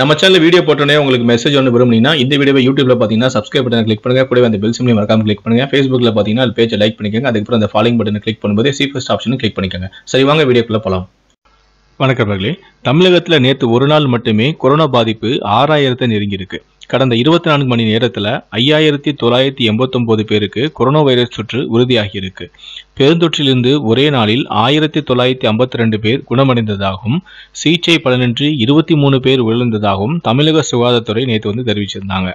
நம்ம channel video போட்டோன்னே உங்களுக்கு மெசேஜ் ஒன்று விரும்புனீங்கன்னா இந்த வீடியோ யூடியூப்ல பார்த்தீங்கன்னா சப்ஸ்கிரைப் பண்ணி கிளிக் பண்ணுங்க கூட அந்த பெல் சிம்லி மறக்காம கிளிக் பண்ணுங்க ஃபேஸ்புக்கில் பார்த்தீங்கன்னா பேஜ் லைக் பண்ணிக்கோங்க அதுக்கப்புறம் அந்த ஃபாலோ பட்டன் கிளிக் பண்ணும்போது சி ஃபஸ்ட் ஆப்ஷன் கிளிக் பண்ணிக்கோங்க சரி வாங்க வீடியோக்குள்ள போகலாம் வணக்கம் மகளே தமிழகத்தில் நேற்று ஒரு நாள் மட்டுமே கொரோனா பாதிப்பு ஆறாயிரத்தை நெருங்கியிருக்கு கடந்த இருபத்தி நான்கு மணி நேரத்தில் ஐயாயிரத்தி தொள்ளாயிரத்தி எண்பத்தொம்போது பேருக்கு கொரோனா வைரஸ் தொற்று உறுதியாகியிருக்கு பெருந்தொற்றிலிருந்து ஒரே நாளில் ஆயிரத்தி தொள்ளாயிரத்தி ஐம்பத்தி ரெண்டு பேர் குணமடைந்ததாகவும் சிகிச்சை பலனின்றி இருபத்தி மூணு பேர் உயர்ந்ததாகவும் தமிழக சுகாதாரத்துறை நேற்று வந்து தெரிவிச்சிருந்தாங்க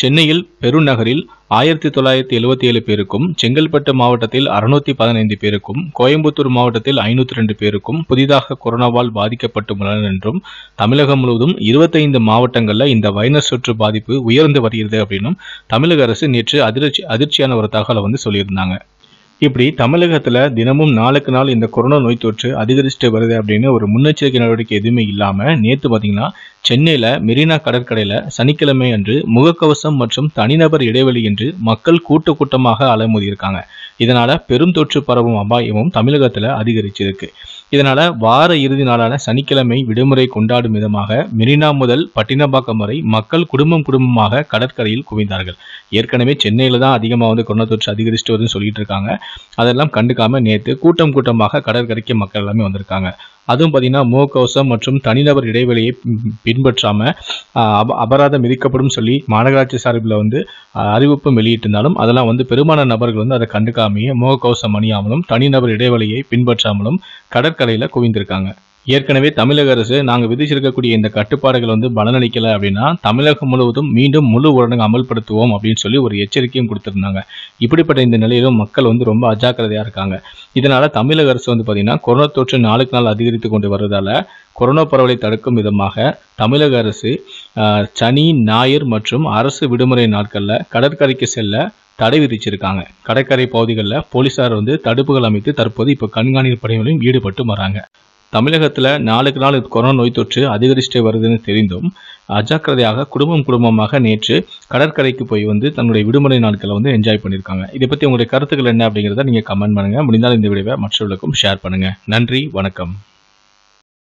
சென்னையில் பெருநகரில் ஆயிரத்தி தொள்ளாயிரத்தி எழுபத்தி ஏழு பேருக்கும் செங்கல்பட்டு மாவட்டத்தில் அறுநூத்தி பதினைந்து பேருக்கும் கோயம்புத்தூர் மாவட்டத்தில் ஐநூற்றி ரெண்டு பேருக்கும் புதிதாக கொரோனாவால் பாதிக்கப்பட்டுள்ளனர் என்றும் தமிழகம் முழுவதும் இருபத்தைந்து மாவட்டங்களில் இந்த வைரஸ் தொற்று பாதிப்பு உயர்ந்து வருகிறது அப்படின்னும் தமிழக அரசு நேற்று அதிர்ச்சி அதிர்ச்சியான ஒரு தகவலை வந்து சொல்லியிருந்தாங்க இப்படி தமிழகத்தில் தினமும் நாளுக்கு நாள் இந்த கொரோனா நோய் தொற்று அதிகரிச்சுட்டு வருது அப்படின்னு ஒரு முன்னெச்சரிக்கை நடவடிக்கை எதுவுமே இல்லாமல் நேற்று பாத்தீங்கன்னா சென்னையில் மெரினா கடற்கரையில் சனிக்கிழமை அன்று முகக்கவசம் மற்றும் தனிநபர் இடைவெளி என்று மக்கள் கூட்ட கூட்டமாக அலைமோதியிருக்காங்க இதனால் பெரும் தொற்று பரவும் அபாயமும் தமிழகத்தில் அதிகரிச்சிருக்கு இதனால வார இறுதி நாளான சனிக்கிழமை விடுமுறை கொண்டாடும் விதமாக மெரினா முதல் பட்டினப்பாக்கம் வரை மக்கள் குடும்பம் குடும்பமாக கடற்கரையில் குவிந்தார்கள் ஏற்கனவே சென்னையில தான் அதிகமாக வந்து கொரோனா தொற்று அதிகரிச்சுட்டு வருதுன்னு சொல்லிட்டு இருக்காங்க அதெல்லாம் கண்டுக்காம நேற்று கூட்டம் கூட்டமாக கடற்கரைக்கு மக்கள் எல்லாமே வந்திருக்காங்க அதுவும் பார்த்தீங்கன்னா முகக்கவசம் மற்றும் தனிநபர் இடைவெளியை பின்பற்றாமல் அபராதம் விதிக்கப்படும் சொல்லி மாநகராட்சி சார்பில் வந்து அறிவிப்பும் வெளியிட்டிருந்தாலும் அதெல்லாம் வந்து பெருமான நபர்கள் வந்து அதை கண்டுக்காமையே முகக்கவசம் அணியாமலும் தனிநபர் இடைவெளியை பின்பற்றாமலும் கடற்கரை கலையில் குவிந்திருக்காங்க ஏற்கனவே தமிழக அரசு நாங்கள் விதிச்சிருக்கக்கூடிய இந்த கட்டுப்பாடுகள் வந்து பலனளிக்கலை அப்படின்னா தமிழகம் முழுவதும் மீண்டும் முழு ஊரடங்கு அமல்படுத்துவோம் அப்படின்னு சொல்லி ஒரு எச்சரிக்கையும் கொடுத்துருந்தாங்க இப்படிப்பட்ட இந்த நிலையிலும் மக்கள் வந்து ரொம்ப அஜாக்கிரதையாக இருக்காங்க இதனால் தமிழக அரசு வந்து பார்த்திங்கன்னா கொரோனா தொற்று நாளுக்கு நாள் அதிகரித்து கொண்டு வருவதால் கொரோனா பரவலை தடுக்கும் விதமாக தமிழக அரசு சனி ஞாயிறு மற்றும் அரசு விடுமுறை நாட்களில் கடற்கரைக்கு செல்ல தடை விதிச்சிருக்காங்க கடற்கரை பகுதிகளில் போலீசார் வந்து தடுப்புகள் அமைத்து தற்போது இப்போ கண்காணிப்பு பணிகளையும் ஈடுபட்டு வராங்க தமிழகத்தில் நாளுக்கு நாள் கொரோனா நோய் தொற்று அதிகரிச்சுட்டே வருதுன்னு தெரிந்தும் அஜாக்கிரதையாக குடும்பம் குடும்பமாக நேற்று கடற்கரைக்கு போய் வந்து தன்னுடைய விடுமுறை நாட்களை வந்து என்ஜாய் பண்ணியிருக்காங்க இதை பற்றி உங்களுடைய கருத்துக்கள் என்ன அப்படிங்கிறத நீங்கள் கமெண்ட் பண்ணுங்கள் முடிந்தால் இந்த வீடியோவை மற்றவர்களுக்கும் ஷேர் பண்ணுங்கள் நன்றி வணக்கம்